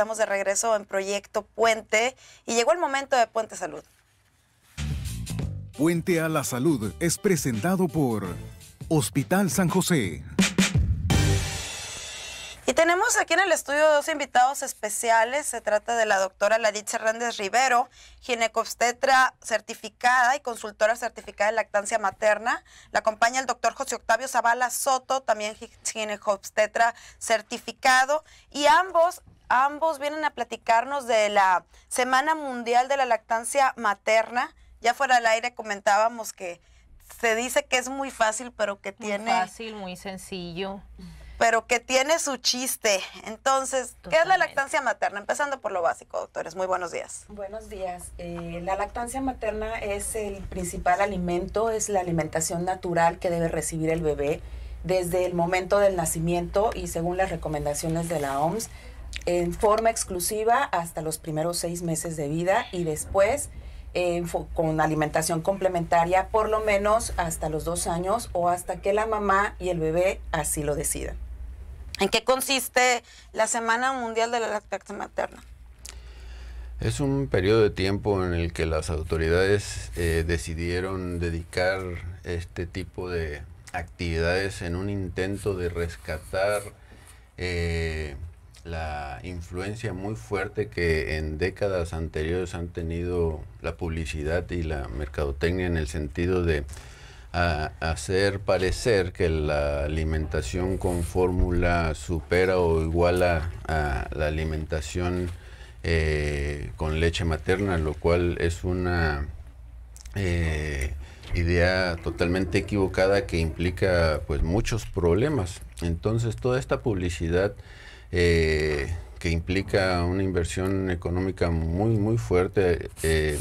Estamos de regreso en Proyecto Puente y llegó el momento de Puente Salud. Puente a la Salud es presentado por Hospital San José. Y tenemos aquí en el estudio dos invitados especiales. Se trata de la doctora Laritza Hernández Rivero, ginecobstetra certificada y consultora certificada de lactancia materna. La acompaña el doctor José Octavio Zavala Soto, también ginecobstetra certificado. Y ambos Ambos vienen a platicarnos de la Semana Mundial de la Lactancia Materna. Ya fuera al aire comentábamos que se dice que es muy fácil, pero que tiene... Muy fácil, muy sencillo. Pero que tiene su chiste. Entonces, ¿qué es la lactancia materna? Empezando por lo básico, doctores. Muy buenos días. Buenos días. Eh, la lactancia materna es el principal alimento, es la alimentación natural que debe recibir el bebé desde el momento del nacimiento y según las recomendaciones de la OMS en forma exclusiva hasta los primeros seis meses de vida y después con alimentación complementaria por lo menos hasta los dos años o hasta que la mamá y el bebé así lo decidan. ¿En qué consiste la Semana Mundial de la Lactancia Materna? Es un periodo de tiempo en el que las autoridades eh, decidieron dedicar este tipo de actividades en un intento de rescatar eh, la influencia muy fuerte que en décadas anteriores han tenido la publicidad y la mercadotecnia en el sentido de hacer parecer que la alimentación con fórmula supera o iguala a la alimentación eh, con leche materna, lo cual es una eh, idea totalmente equivocada que implica pues muchos problemas. Entonces toda esta publicidad eh, que implica una inversión económica muy, muy fuerte. Eh,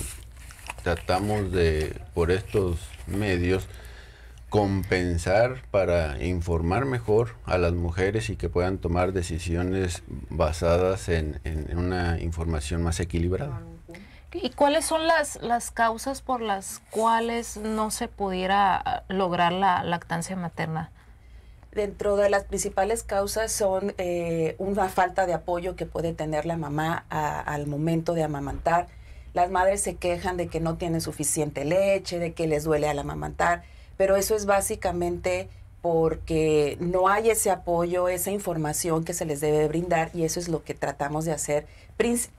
tratamos de, por estos medios, compensar para informar mejor a las mujeres y que puedan tomar decisiones basadas en, en una información más equilibrada. ¿Y cuáles son las, las causas por las cuales no se pudiera lograr la lactancia materna? Dentro de las principales causas son eh, una falta de apoyo que puede tener la mamá al momento de amamantar. Las madres se quejan de que no tienen suficiente leche, de que les duele al amamantar, pero eso es básicamente porque no hay ese apoyo, esa información que se les debe brindar y eso es lo que tratamos de hacer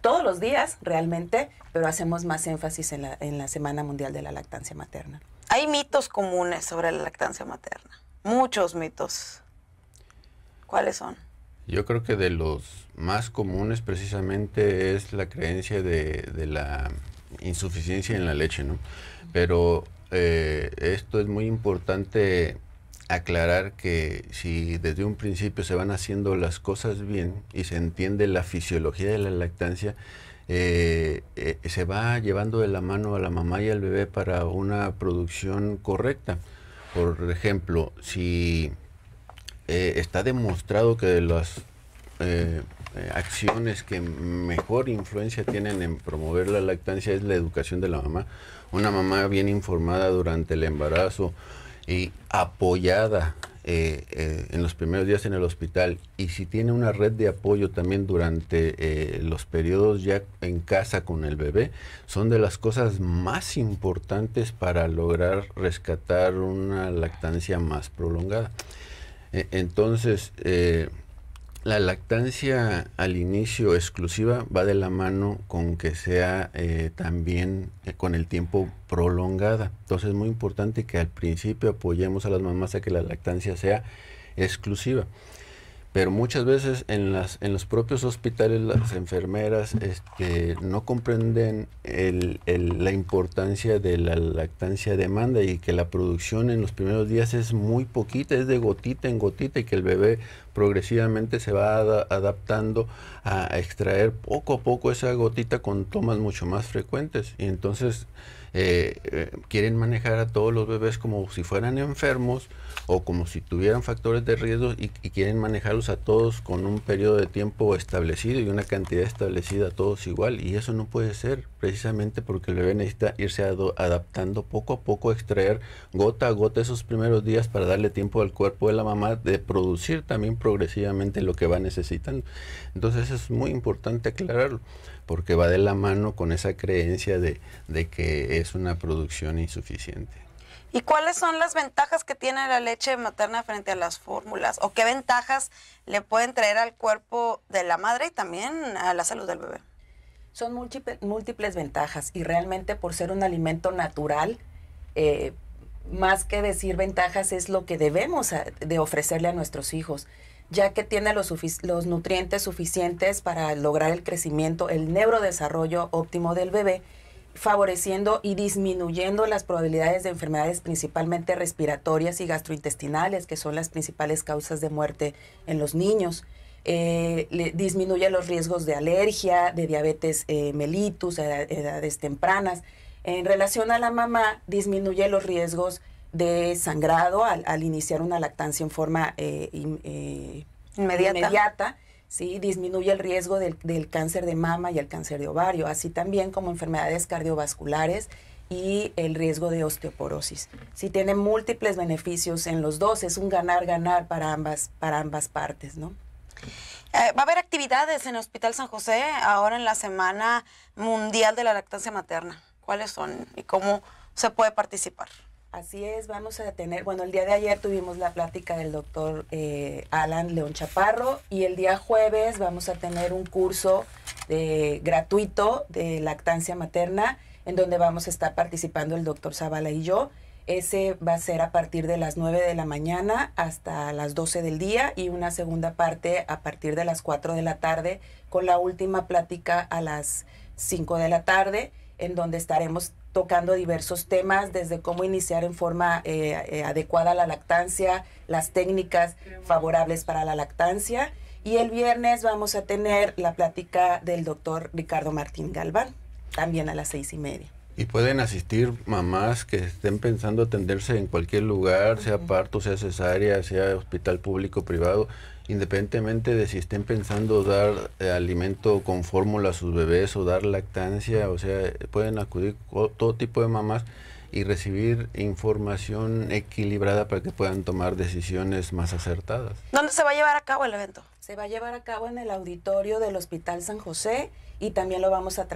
todos los días realmente, pero hacemos más énfasis en la Semana Mundial de la Lactancia Materna. Hay mitos comunes sobre la lactancia materna muchos mitos. ¿Cuáles son? Yo creo que de los más comunes precisamente es la creencia de, la insuficiencia en la leche, ¿no? Pero eh, esto es muy importante aclarar que si desde un principio se van haciendo las cosas bien y se entiende la fisiología de la lactancia, eh, eh, se va llevando de la mano a la mamá y al bebé para una producción correcta. Por ejemplo, si eh, está demostrado que las eh, eh, acciones que mejor influencia tienen en promover la lactancia es la educación de la mamá. Una mamá bien informada durante el embarazo y apoyada eh, eh, en los primeros días en el hospital y si tiene una red de apoyo también durante eh, los periodos ya en casa con el bebé, son de las cosas más importantes para lograr rescatar una lactancia más prolongada. E-, entonces, la lactancia al inicio exclusiva va de la mano con que sea eh, también eh, con el tiempo prolongada. Entonces es muy importante que al principio apoyemos a las mamás a que la lactancia sea exclusiva pero muchas veces en, las, en los propios hospitales las enfermeras este, no comprenden el, la importancia de la lactancia demanda y que la producción en los primeros días es muy poquita, es de gotita en gotita y que el bebé progresivamente se va adaptando a extraer poco a poco esa gotita con tomas mucho más frecuentes. Y entonces eh, eh, quieren manejar a todos los bebés como si fueran enfermos o como si tuvieran factores de riesgo y, quieren manejarlos a todos con un periodo de tiempo establecido y una cantidad establecida a todos igual. Y eso no puede ser, precisamente porque el bebé necesita irse adaptando poco a poco, extraer gota a gota esos primeros días para darle tiempo al cuerpo de la mamá de producir también progresivamente lo que va necesitando. Entonces es muy importante aclararlo, porque va de la mano con esa creencia de que es una producción insuficiente. ¿Y cuáles son las ventajas que tiene la leche materna frente a las fórmulas? ¿O qué ventajas le pueden traer al cuerpo de la madre y también a la salud del bebé? Son múltiples, ventajas y realmente por ser un alimento natural, eh, más que decir ventajas es lo que debemos eh, de ofrecerle a nuestros hijos, ya que tiene los, los nutrientes suficientes para lograr el crecimiento, el neurodesarrollo óptimo del bebé favoreciendo y disminuyendo las probabilidades de enfermedades principalmente respiratorias y gastrointestinales, que son las principales causas de muerte en los niños. Eh, disminuye los riesgos de alergia, de diabetes eh, mellitus a edades tempranas. En relación a la mamá, disminuye los riesgos de sangrado al, iniciar una lactancia en forma eh, inmediata ¿sí? disminuye el riesgo del, cáncer de mama y el cáncer de ovario, así también como enfermedades cardiovasculares y el riesgo de osteoporosis. Sí, tiene múltiples beneficios en los dos, es un ganar-ganar para ambas, para ambas partes, ¿no? Eh, va a haber actividades en el Hospital San José ahora en la Semana Mundial de la Lactancia Materna. ¿Cuáles son y cómo se puede participar? Así es, vamos a tener, bueno, el día de ayer tuvimos la plática del doctor eh, Alan León Chaparro y el día jueves vamos a tener un curso de, gratuito de lactancia materna en donde vamos a estar participando el doctor Zavala y yo. Ese va a ser a partir de las 9 de la mañana hasta las 12 del día y una segunda parte a partir de las 4 de la tarde con la última plática a las 5 de la tarde en donde estaremos tocando diversos temas, desde cómo iniciar en forma eh, eh, adecuada la lactancia, las técnicas favorables para la lactancia. Y el viernes vamos a tener la plática del doctor Ricardo Martín Galván, también a las seis y media. Y pueden asistir mamás que estén pensando atenderse en cualquier lugar, sea parto, sea cesárea, sea hospital público, o privado, independientemente de si estén pensando dar eh, alimento con fórmula a sus bebés o dar lactancia, o sea, pueden acudir todo tipo de mamás y recibir información equilibrada para que puedan tomar decisiones más acertadas. ¿Dónde se va a llevar a cabo el evento? Se va a llevar a cabo en el auditorio del Hospital San José y también lo vamos a,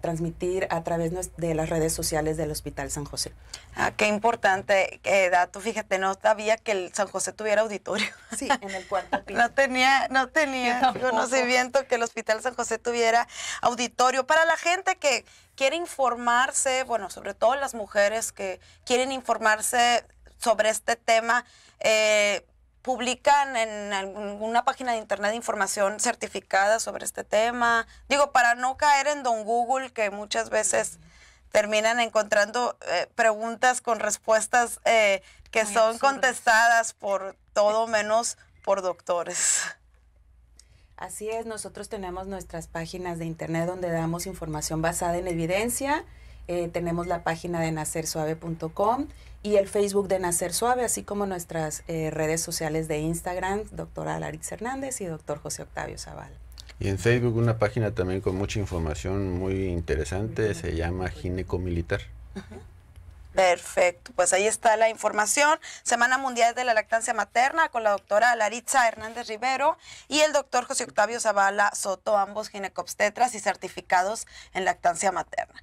transmitir a través de las redes sociales del Hospital San José. Ah, qué importante dato, fíjate, no sabía que el San José tuviera auditorio. Sí, en el cuarto piso. no tenía, no tenía conocimiento que el Hospital San José tuviera auditorio. Para la gente que quiere informarse, bueno, sobre todo las mujeres que quieren informarse sobre este tema, eh, publican en alguna página de internet información certificada sobre este tema. Digo, para no caer en Don Google, que muchas veces terminan encontrando eh, preguntas con respuestas eh, que son contestadas por todo menos por doctores. Así es, nosotros tenemos nuestras páginas de internet donde damos información basada en evidencia eh, tenemos la página de nacersuave.com y el Facebook de Nacer Suave, así como nuestras eh, redes sociales de Instagram, doctora Laritza Hernández y doctor José Octavio Zavala. Y en Facebook una página también con mucha información muy interesante, se llama Gineco Militar. Perfecto, pues ahí está la información. Semana Mundial de la Lactancia Materna con la doctora Laritza Hernández Rivero y el doctor José Octavio Zavala Soto, ambos ginecobstetras y certificados en lactancia materna.